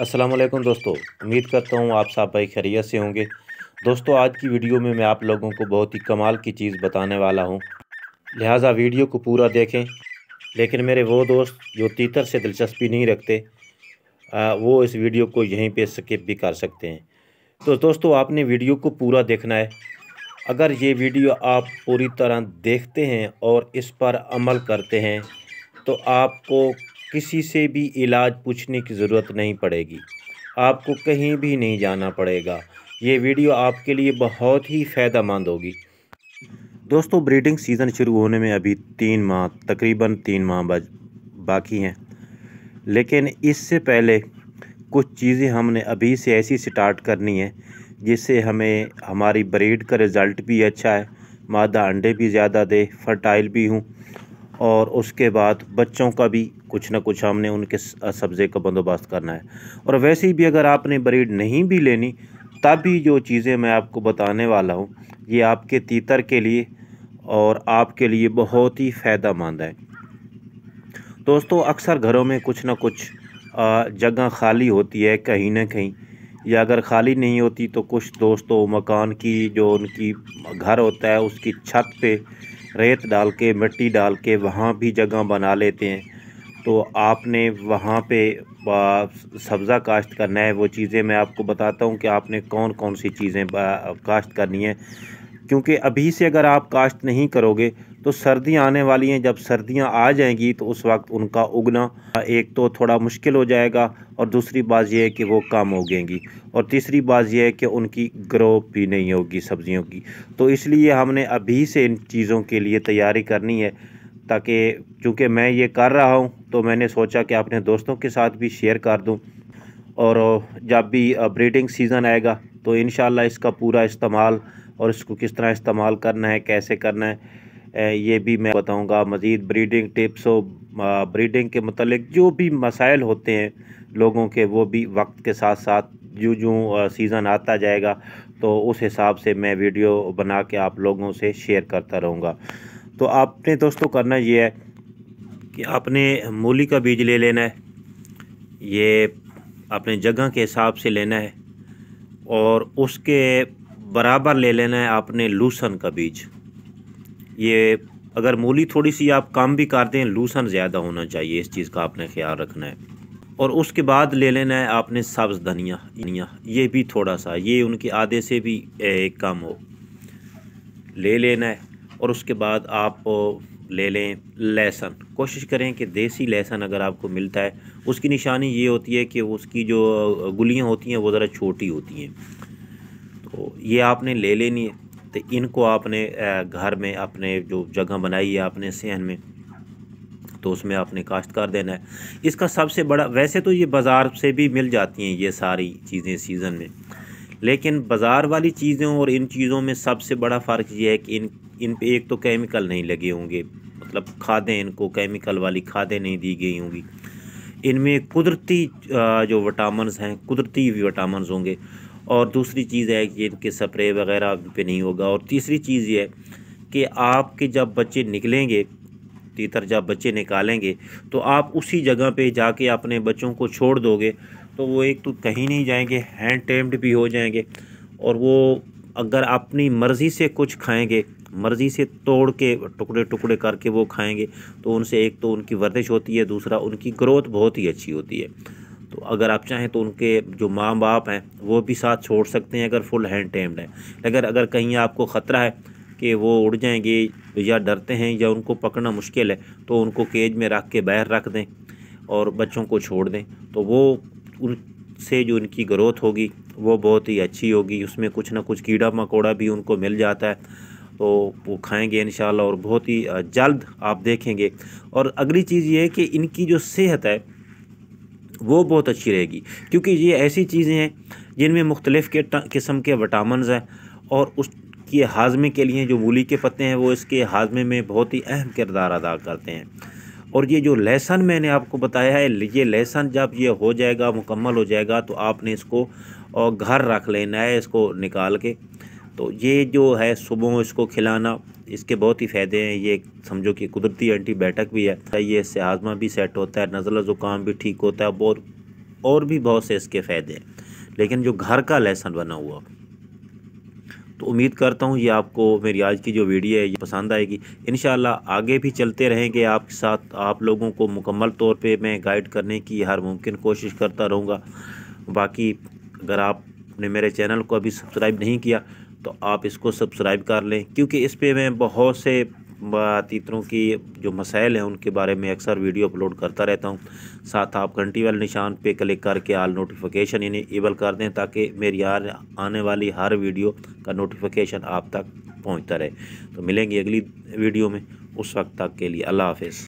असलम दोस्तों उम्मीद करता हूँ आप सब भाई खैरियत से होंगे दोस्तों आज की वीडियो में मैं आप लोगों को बहुत ही कमाल की चीज़ बताने वाला हूँ लिहाजा वीडियो को पूरा देखें लेकिन मेरे वो दोस्त जो तीतर से दिलचस्पी नहीं रखते आ, वो इस वीडियो को यहीं पे स्किप भी कर सकते हैं तो दोस्तों आपने वीडियो को पूरा देखना है अगर ये वीडियो आप पूरी तरह देखते हैं और इस पर अमल करते हैं तो आपको किसी से भी इलाज पूछने की ज़रूरत नहीं पड़ेगी आपको कहीं भी नहीं जाना पड़ेगा ये वीडियो आपके लिए बहुत ही मंद होगी दोस्तों ब्रीडिंग सीज़न शुरू होने में अभी तीन माह तकरीबन तीन माह बाकी हैं लेकिन इससे पहले कुछ चीज़ें हमने अभी से ऐसी स्टार्ट करनी है जिससे हमें हमारी ब्रीड का रिज़ल्ट भी अच्छा है मादा अंडे भी ज़्यादा दे फर्टाइल भी हूँ और उसके बाद बच्चों का भी कुछ ना कुछ हमने उनके सब्ज़े का बंदोबस्त करना है और वैसे ही भी अगर आपने ब्रीड नहीं भी लेनी तब भी जो चीज़ें मैं आपको बताने वाला हूँ ये आपके तीतर के लिए और आपके लिए बहुत ही फ़ायदा मंद है दोस्तों अक्सर घरों में कुछ ना कुछ जगह खाली होती है कहीं ना कहीं या अगर खाली नहीं होती तो कुछ दोस्तों मकान की जो उनकी घर होता है उसकी छत पे रेत डाल के मिट्टी डाल के वहाँ भी जगह बना लेते हैं तो आपने वहाँ पे सब्ज़ा काश्त करना है वो चीज़ें मैं आपको बताता हूँ कि आपने कौन कौन सी चीज़ें काश्त करनी है क्योंकि अभी से अगर आप काश्त नहीं करोगे तो सर्दियाँ आने वाली हैं जब सर्दियाँ आ जाएंगी तो उस वक्त उनका उगना एक तो थोड़ा मुश्किल हो जाएगा और दूसरी बात यह है कि वो कम उगेंगी और तीसरी बात यह है कि उनकी ग्रोथ भी नहीं होगी सब्ज़ियों की तो इसलिए हमने अभी से इन चीज़ों के लिए तैयारी करनी है ताकि चूँकि मैं ये कर रहा हूँ तो मैंने सोचा कि अपने दोस्तों के साथ भी शेयर कर दूँ और जब भी ब्रीडिंग सीज़न आएगा तो इन इसका पूरा इस्तेमाल और इसको किस तरह इस्तेमाल करना है कैसे करना है ये भी मैं बताऊंगा मज़ीद ब्रीडिंग टिप्स और ब्रीडिंग के मतलब जो भी मसाइल होते हैं लोगों के वो भी वक्त के साथ साथ जो जो सीज़न आता जाएगा तो उस हिसाब से मैं वीडियो बना के आप लोगों से शेयर करता रहूँगा तो आपने दोस्तों करना ये है कि आपने मूली का बीज ले लेना है ये अपने जगह के हिसाब से लेना है और उसके बराबर ले लेना है आपने लूसन का बीज ये अगर मूली थोड़ी सी आप काम भी कर दें लूसन ज़्यादा होना चाहिए इस चीज़ का आपने ख्याल रखना है और उसके बाद ले लेना है आपने सब्ज़ धनिया धनिया ये भी थोड़ा सा ये उनके आधे से भी एक कम हो ले लेना है और उसके बाद आप ले लें लहसन कोशिश करें कि देसी लहसन अगर आपको मिलता है उसकी निशानी ये होती है कि उसकी जो गुलियाँ होती हैं वो ज़रा छोटी होती हैं तो ये आपने ले लेनी है तो इनको आपने घर में अपने जो जगह बनाई है आपने सहन में तो उसमें आपने काश्तकार देना है इसका सबसे बड़ा वैसे तो ये बाज़ार से भी मिल जाती हैं ये सारी चीज़ें सीज़न में लेकिन बाज़ार वाली चीज़ों और इन चीज़ों में सबसे बड़ा फ़र्क ये है कि इन इन पे एक तो केमिकल नहीं लगे होंगे मतलब खादें इनको केमिकल वाली खादें नहीं दी गई होंगी इनमें कुदरती जो विटामिनस हैं कुदरती विटामिनस होंगे और दूसरी चीज़ है कि इनके स्प्रे वगैरह पे नहीं होगा और तीसरी चीज़ ये है कि आपके जब बच्चे निकलेंगे तीतर जब बच्चे निकालेंगे तो आप उसी जगह पे जाके अपने बच्चों को छोड़ दोगे तो वो एक तो कहीं नहीं जाएंगे हैंड टेम्ड भी हो जाएंगे और वो अगर अपनी मर्ज़ी से कुछ खाएंगे मर्ज़ी से तोड़ के टुकड़े टुकड़े करके वो खाएंगे तो उनसे एक तो उनकी वर्जिश होती है दूसरा उनकी ग्रोथ बहुत ही अच्छी होती है तो अगर आप चाहें तो उनके जो माँ बाप हैं वो भी साथ छोड़ सकते हैं अगर फुल हैंड टेम्ड है लेकिन अगर कहीं आपको ख़तरा है कि वो उड़ जाएंगे या डरते हैं या उनको पकड़ना मुश्किल है तो उनको केज में रख के बाहर रख दें और बच्चों को छोड़ दें तो वो उनसे जो उनकी ग्रोथ होगी वो बहुत ही अच्छी होगी उसमें कुछ ना कुछ कीड़ा मकोड़ा भी उनको मिल जाता है तो वो खाएंगे इन और बहुत ही जल्द आप देखेंगे और अगली चीज़ ये है कि इनकी जो सेहत है वो बहुत अच्छी रहेगी क्योंकि ये ऐसी चीज़ें हैं जिनमें मुख्तलिफ़ के किस्म के विटामिन हैं और उस के हाजमे के लिए जो मूली के पत्ते हैं वो इसके हाजमे में बहुत ही अहम किरदार अदा करते हैं और ये जो लहसन मैंने आपको बताया है ये लहसन जब ये हो जाएगा मुकम्मल हो जाएगा तो आपने इसको और घर रख लेना है इसको निकाल के तो ये जो है सुबह इसको खिलाना इसके बहुत ही फ़ायदे हैं ये समझो कि कुदरती एंटीबायोटिक भी है ये इससे आज़मा भी सेट होता है नज़ला ज़ुकाम भी ठीक होता है बहुत और भी बहुत से इसके फ़ायदे हैं लेकिन जो घर का लहसन बना हुआ तो उम्मीद करता हूँ ये आपको मेरी आज की जो वीडियो है ये पसंद आएगी इन आगे भी चलते रहेंगे आपके साथ आप लोगों को मुकम्मल तौर पे मैं गाइड करने की हर मुमकिन कोशिश करता रहूँगा बाकी अगर आपने मेरे चैनल को अभी सब्सक्राइब नहीं किया तो आप इसको सब्सक्राइब कर लें क्योंकि इस पर मैं बहुत से तीतरों की जो मसाइल हैं उनके बारे में अक्सर वीडियो अपलोड करता रहता हूं साथ आप घंटी वाले निशान पे क्लिक करके आल नोटिफिकेशन इन्हें एबल कर दें ताकि मेरी यार आने वाली हर वीडियो का नोटिफिकेशन आप तक पहुंचता रहे तो मिलेंगे अगली वीडियो में उस वक्त तक के लिए अल्लाह हाफ